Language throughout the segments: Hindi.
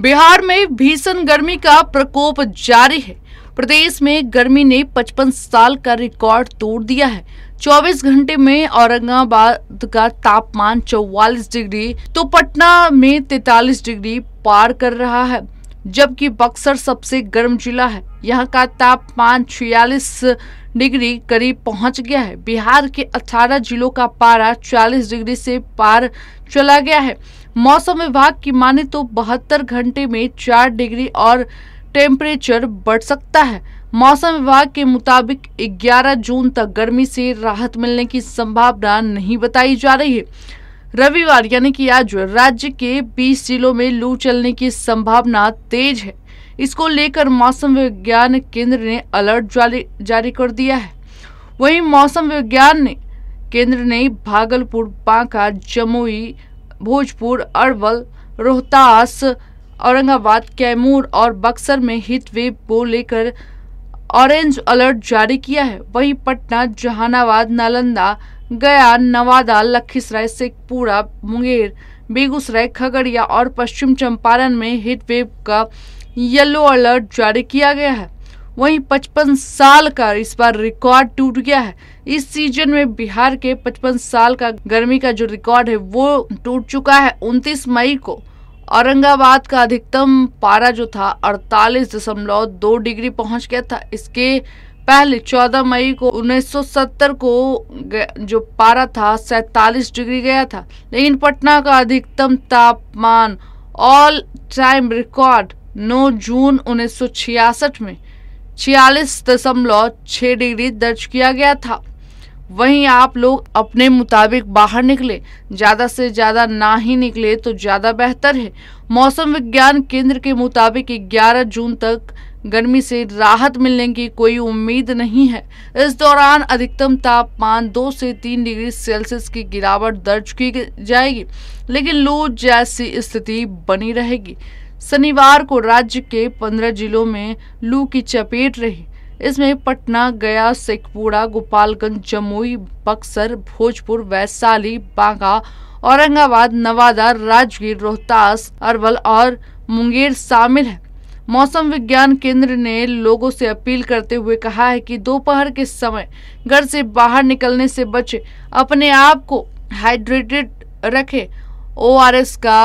बिहार में भीषण गर्मी का प्रकोप जारी है प्रदेश में गर्मी ने 55 साल का रिकॉर्ड तोड़ दिया है 24 घंटे में औरंगाबाद का तापमान 44 डिग्री तो पटना में 43 डिग्री पार कर रहा है जबकि बक्सर सबसे गर्म जिला है यहाँ का तापमान छियालीस डिग्री करीब पहुंच गया है बिहार के 18 जिलों का पारा 40 डिग्री से पार चला गया है मौसम विभाग की माने तो बहत्तर घंटे में चार डिग्री और टेम्परेचर बढ़ सकता है मौसम विभाग के मुताबिक 11 जून तक गर्मी से राहत मिलने की संभावना नहीं बताई जा रही है रविवार यानी कि आज राज्य के 20 जिलों में लू चलने की संभावना तेज है इसको लेकर मौसम विज्ञान केंद्र ने अलर्ट जारी जारी कर दिया है वहीं मौसम विज्ञान ने केंद्र ने भागलपुर बांका जमुई भोजपुर अरवल रोहतास औरंगाबाद कैमूर और बक्सर में हीटवेव को लेकर ऑरेंज अलर्ट जारी किया है वहीं पटना जहानाबाद नालंदा गया नवादा लखीसराय शेखपुरा मुंगेर बेगूसराय खगड़िया और पश्चिम चंपारण में हीटवेव का येलो अलर्ट जारी किया गया है वहीं 55 साल का इस बार रिकॉर्ड टूट गया है इस सीजन में बिहार के 55 साल का गर्मी का जो रिकॉर्ड है वो टूट चुका है 29 मई को औरंगाबाद का अधिकतम पारा जो था 48.2 डिग्री पहुंच गया था इसके पहले 14 मई को 1970 को जो पारा था सैतालीस डिग्री गया था लेकिन पटना का अधिकतम तापमान ऑल टाइम रिकॉर्ड 9 जून 1966 में छियालीस दशमलव छः डिग्री दर्ज किया गया था वहीं आप लोग अपने मुताबिक बाहर निकले ज़्यादा से ज़्यादा ना ही निकले तो ज़्यादा बेहतर है मौसम विज्ञान केंद्र के मुताबिक 11 जून तक गर्मी से राहत मिलने की कोई उम्मीद नहीं है इस दौरान अधिकतम तापमान दो से तीन डिग्री सेल्सियस की गिरावट दर्ज की जाएगी लेकिन लू जैसी स्थिति बनी रहेगी शनिवार को राज्य के पंद्रह जिलों में लू की चपेट रही इसमें पटना गया शेखपुरा गोपालगंज जमुई बक्सर भोजपुर वैशाली बांका औरंगाबाद नवादा राजगीर रोहतास अरवल और मुंगेर शामिल है मौसम विज्ञान केंद्र ने लोगों से अपील करते हुए कहा है कि दोपहर के समय घर से बाहर निकलने से बचे अपने आप को हाइड्रेटेड रखें ओआरएस का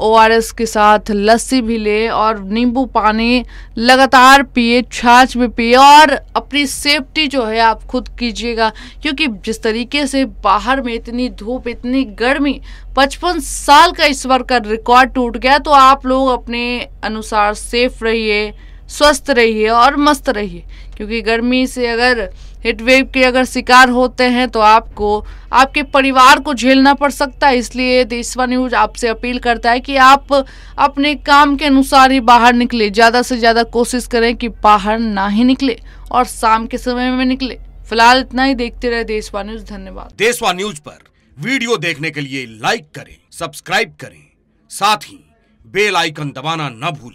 ओ के साथ लस्सी भी लें और नींबू पानी लगातार पिए छाछ भी पिए और अपनी सेफ्टी जो है आप खुद कीजिएगा क्योंकि जिस तरीके से बाहर में इतनी धूप इतनी गर्मी पचपन साल का इस बार का रिकॉर्ड टूट गया तो आप लोग अपने अनुसार सेफ रहिए स्वस्थ रहिए और मस्त रहिए क्योंकि गर्मी से अगर वेव के अगर शिकार होते हैं तो आपको आपके परिवार को झेलना पड़ सकता है इसलिए देशवा न्यूज आपसे अपील करता है कि आप अपने काम के अनुसार ही बाहर निकले ज़्यादा से ज़्यादा कोशिश करें कि बाहर ना ही निकले और शाम के समय में निकले फिलहाल इतना ही देखते रहे देशवा न्यूज धन्यवाद देशवा न्यूज पर वीडियो देखने के लिए लाइक करें सब्सक्राइब करें साथ ही बेल आइकन दबाना न भूलें